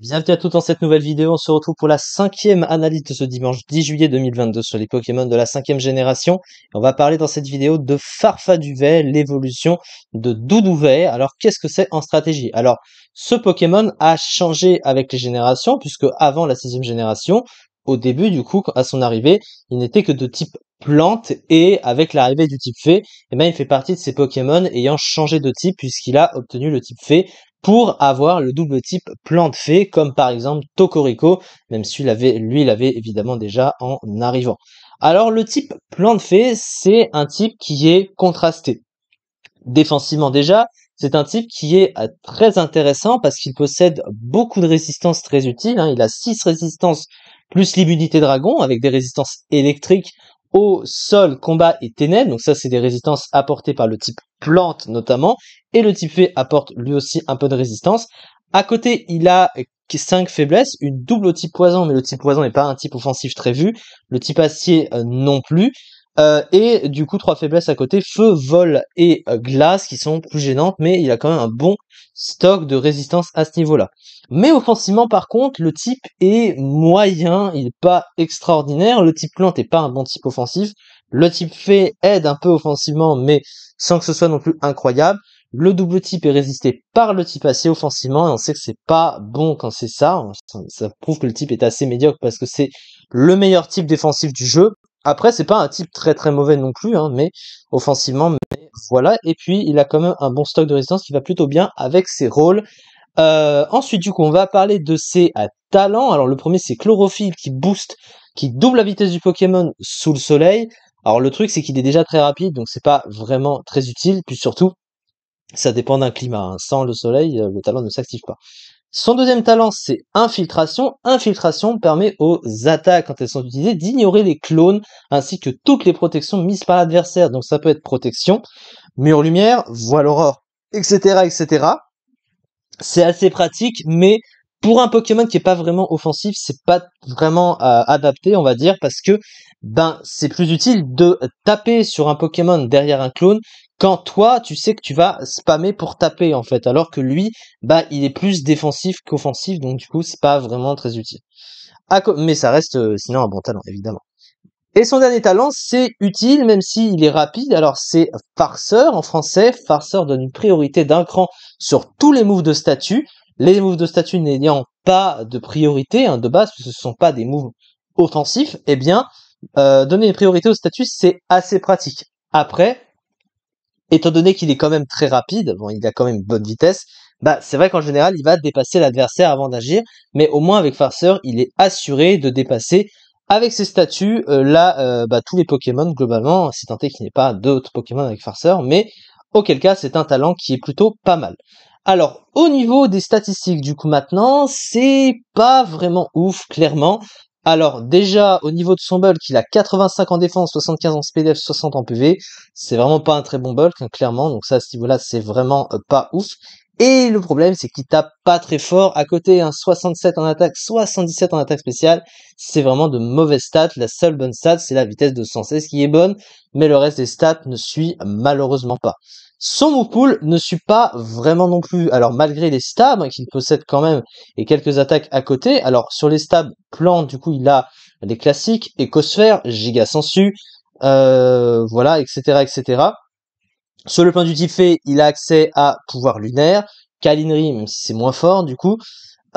Bienvenue à tous dans cette nouvelle vidéo. On se retrouve pour la cinquième analyse de ce dimanche 10 juillet 2022 sur les Pokémon de la cinquième génération. on va parler dans cette vidéo de Farfa Farfaduvet, l'évolution de Doudouvet. Alors, qu'est-ce que c'est en stratégie Alors, ce Pokémon a changé avec les générations puisque avant la sixième génération, au début, du coup, à son arrivée, il n'était que de type plante et avec l'arrivée du type fée, eh ben, il fait partie de ces Pokémon ayant changé de type puisqu'il a obtenu le type fée pour avoir le double type plan de fée, comme par exemple Tokoriko, même si lui l'avait évidemment déjà en arrivant. Alors le type plan de fée, c'est un type qui est contrasté. Défensivement déjà, c'est un type qui est euh, très intéressant parce qu'il possède beaucoup de résistances très utiles. Hein. Il a 6 résistances plus l'immunité dragon avec des résistances électriques au sol, combat et ténèbres. Donc ça, c'est des résistances apportées par le type plante notamment, et le type fait apporte lui aussi un peu de résistance. À côté, il a 5 faiblesses, une double au type poison, mais le type poison n'est pas un type offensif très vu, le type acier euh, non plus, euh, et du coup trois faiblesses à côté, feu, vol et euh, glace qui sont plus gênantes, mais il a quand même un bon stock de résistance à ce niveau-là. Mais offensivement par contre, le type est moyen, il n'est pas extraordinaire, le type plante n'est pas un bon type offensif, le type fait aide un peu offensivement, mais sans que ce soit non plus incroyable. Le double type est résisté par le type Acier offensivement, et on sait que c'est pas bon quand c'est ça. Ça prouve que le type est assez médiocre parce que c'est le meilleur type défensif du jeu. Après, c'est pas un type très très mauvais non plus, hein, mais offensivement, mais voilà. Et puis, il a quand même un bon stock de résistance qui va plutôt bien avec ses rôles. Euh, ensuite, du coup, on va parler de ses euh, talents. Alors, le premier, c'est Chlorophylle qui booste, qui double la vitesse du Pokémon sous le soleil. Alors le truc, c'est qu'il est déjà très rapide, donc c'est pas vraiment très utile. Puis surtout, ça dépend d'un climat. Hein. Sans le soleil, euh, le talent ne s'active pas. Son deuxième talent, c'est infiltration. Infiltration permet aux attaques, quand elles sont utilisées, d'ignorer les clones ainsi que toutes les protections mises par l'adversaire. Donc ça peut être protection, mur lumière, voile aurore, etc., etc. C'est assez pratique, mais pour un Pokémon qui est pas vraiment offensif, c'est pas vraiment euh, adapté, on va dire, parce que ben c'est plus utile de taper sur un Pokémon derrière un clone quand toi tu sais que tu vas spammer pour taper en fait, alors que lui bah il est plus défensif qu'offensif, donc du coup c'est pas vraiment très utile. mais ça reste euh, sinon un bon talent évidemment. Et son dernier talent, c'est utile, même s'il est rapide. Alors, c'est farceur en français. Farceur donne une priorité d'un cran sur tous les moves de statut. Les moves de statut n'ayant pas de priorité hein, de base, puisque ce ne sont pas des moves offensifs, eh bien, euh, donner une priorité au statut, c'est assez pratique. Après, étant donné qu'il est quand même très rapide, bon, il a quand même une bonne vitesse, bah, c'est vrai qu'en général, il va dépasser l'adversaire avant d'agir, mais au moins avec Farceur, il est assuré de dépasser avec ses statuts, euh, là, euh, bah, tous les Pokémon, globalement, c'est est qu'il n'y ait pas d'autres Pokémon avec Farceur, mais auquel cas, c'est un talent qui est plutôt pas mal. Alors, au niveau des statistiques, du coup, maintenant, c'est pas vraiment ouf, clairement. Alors, déjà, au niveau de son bulk, il a 85 en défense, 75 en SPDF, 60 en PV. C'est vraiment pas un très bon bulk, hein, clairement. Donc ça, à ce niveau-là, c'est vraiment euh, pas ouf. Et le problème, c'est qu'il tape pas très fort. À côté, 67 en attaque, 77 en attaque spéciale. C'est vraiment de mauvaises stats. La seule bonne stat, c'est la vitesse de 116 qui est bonne. Mais le reste des stats ne suit malheureusement pas. Son moupool ne suit pas vraiment non plus. Alors, malgré les stabs qu'il possède quand même et quelques attaques à côté. Alors, sur les stabs plan, du coup, il a des classiques, écosphère, giga sensu, euh, voilà, etc., etc. Sur le plan du fait, il a accès à pouvoir lunaire. Kalinri, même si c'est moins fort du coup.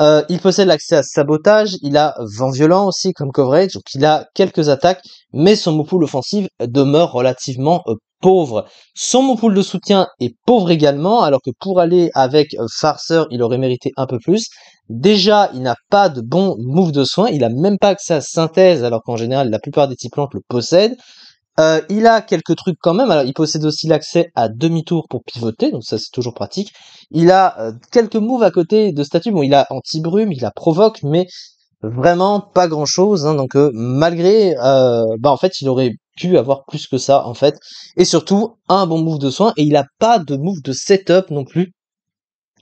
Euh, il possède l'accès à sabotage, il a vent violent aussi comme coverage, donc il a quelques attaques, mais son moupool offensive demeure relativement euh, pauvre. Son moupool de soutien est pauvre également, alors que pour aller avec euh, Farceur, il aurait mérité un peu plus. Déjà, il n'a pas de bon move de soin, il n'a même pas accès à synthèse, alors qu'en général, la plupart des types plantes le possèdent. Euh, il a quelques trucs quand même. Alors, il possède aussi l'accès à demi-tour pour pivoter, donc ça c'est toujours pratique. Il a euh, quelques moves à côté de statut. Bon, il a anti-brume, il a provoque, mais vraiment pas grand-chose. Hein. donc, euh, malgré, bah en fait, il aurait pu avoir plus que ça en fait. Et surtout, un bon move de soin. Et il a pas de move de setup non plus.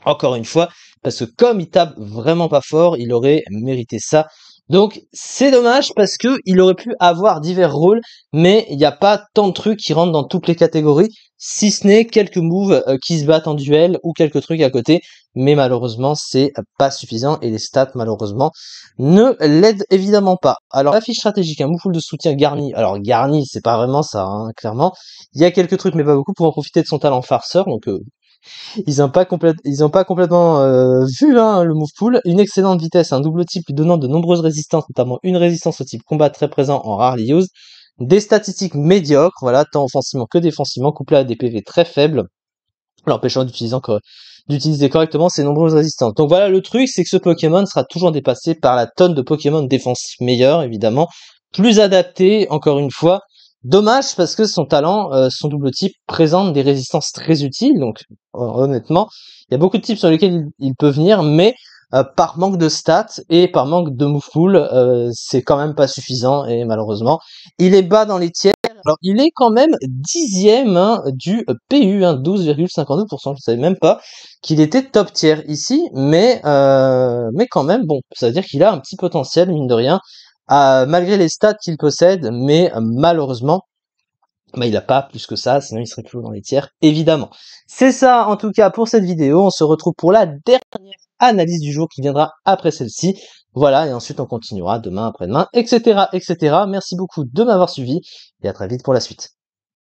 Encore une fois, parce que comme il tape vraiment pas fort, il aurait mérité ça. Donc c'est dommage parce que il aurait pu avoir divers rôles, mais il n'y a pas tant de trucs qui rentrent dans toutes les catégories, si ce n'est quelques moves euh, qui se battent en duel ou quelques trucs à côté. Mais malheureusement, c'est pas suffisant et les stats malheureusement ne l'aident évidemment pas. Alors la fiche stratégique, un moufoule de soutien garni. Alors garni, c'est pas vraiment ça, hein, clairement. Il y a quelques trucs, mais pas beaucoup pour en profiter de son talent farceur, donc euh, ils n'ont pas, ils pas complètement euh, vu hein, le move pool. Une excellente vitesse, un double type lui donnant de nombreuses résistances, notamment une résistance au type combat très présent en rarely Use. Des statistiques médiocres, voilà, tant offensivement que défensivement, couplées à des PV très faibles, l'empêchant d'utiliser correctement ses nombreuses résistances. Donc voilà, le truc, c'est que ce Pokémon sera toujours dépassé par la tonne de Pokémon défense meilleurs, évidemment, plus adapté, encore une fois, Dommage parce que son talent, euh, son double type présente des résistances très utiles. Donc euh, honnêtement, il y a beaucoup de types sur lesquels il, peut venir, mais euh, par manque de stats et par manque de move c'est quand même pas suffisant et malheureusement, il est bas dans les tiers. Alors il est quand même dixième hein, du PU, hein, 12,52%. Je savais même pas qu'il était top tiers ici, mais mais quand même bon, ça veut dire qu'il a un petit potentiel mine de rien euh, malgré les stats qu'il possède, mais euh, malheureusement, bah, il n'a pas plus que ça, sinon il serait toujours dans les tiers, évidemment. C'est ça en tout cas pour cette vidéo, on se retrouve pour la dernière analyse du jour qui viendra après celle-ci. Voilà, et ensuite on continuera demain, après-demain, etc., etc. Merci beaucoup de m'avoir suivi, et à très vite pour la suite.